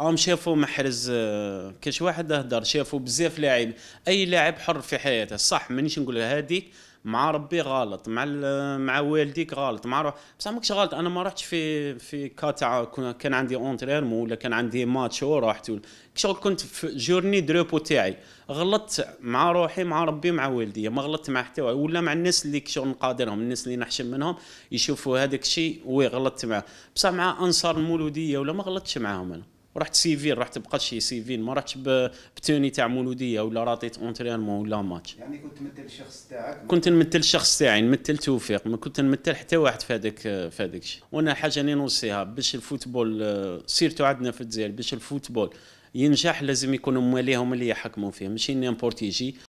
هم شافوا محرز آه، كاش واحد هدر شافوا بزاف لاعب اي لاعب حر في حياته صح مانيش نقول هذيك مع ربي غلط مع مع والديك غلط مع روح بصح ماكش غلط انا ما رحتش في في كا تاع كان عندي اونتريرمون ولا كان عندي ماتش ورحت شغل كنت في جورني دروبو تاعي غلطت مع روحي مع ربي مع والدي ما غلطت مع حتى ولا مع الناس اللي شغل نقادرهم الناس اللي نحشم منهم يشوفوا هذاك الشيء وي غلطت معاه بصح مع انصار المولوديه ولا ما غلطتش معاهم انا رحت سيفيل رحت شي سيفيل ما رحتش بتوني تاع مولوديه ولا راطيت اونترينمون ولا ماتش يعني كنت تمثل الشخص تاعك كنت نمثل الشخص تاعي نمثل توفيق ما كنت نمثل حتى واحد في هذاك في هذاك الشيء وانا حاجه اللي نوصيها باش الفوتبول سيرتو عندنا في الجزائر باش الفوتبول ينجح لازم يكونوا مواليهم اللي يحكموا فيه ماشي نيمبورتيجي